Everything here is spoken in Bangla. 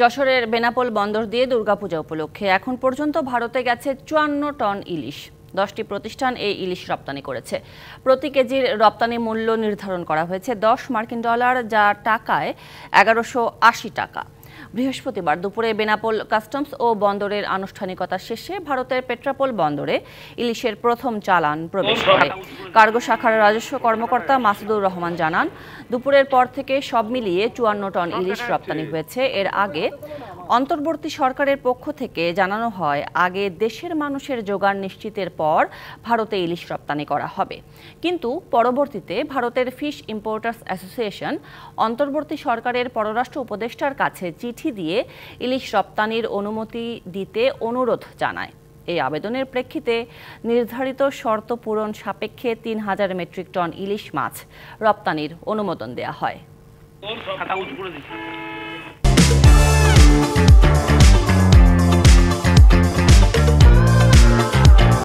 যশোরের বেনাপোল বন্দর দিয়ে দুর্গাপূজা উপলক্ষে এখন পর্যন্ত ভারতে গেছে চুয়ান্ন টন ইলিশ দশটি প্রতিষ্ঠান এই ইলিশ রপ্তানি করেছে প্রতি কেজির রপ্তানি মূল্য নির্ধারণ করা হয়েছে দশ মার্কিন ডলার যা টাকায় এগারোশো টাকা বৃহস্পতিবার দুপুরে বেনাপোল কাস্টমস ও বন্দরের আনুষ্ঠানিকতা শেষে ভারতের পেট্রাপোল বন্দরে ইলিশের প্রথম চালান প্রবেশ করে কার্গো শাখার রাজস্ব কর্মকর্তা মাসুদুর রহমান জানান দুপুরের পর থেকে সব মিলিয়ে চুয়ান্ন টন ইলিশ রপ্তানি হয়েছে এর আগে অন্তর্বর্তী সরকারের পক্ষ থেকে জানানো হয় আগে দেশের মানুষের যোগান নিশ্চিতের পর ভারতে ইলিশ রপ্তানি করা হবে কিন্তু পরবর্তীতে ভারতের ফিশ ইম্পোর্টার্স অ্যাসোসিয়েশন অন্তর্বর্তী সরকারের পররাষ্ট্র উপদেষ্টার কাছে চিঠি দিয়ে ইলিশ রপ্তানির অনুমতি দিতে অনুরোধ জানায় এই আবেদনের প্রেক্ষিতে নির্ধারিত শর্ত পূরণ সাপেক্ষে তিন হাজার মেট্রিক টন ইলিশ মাছ রপ্তানির অনুমোদন দেয়া হয়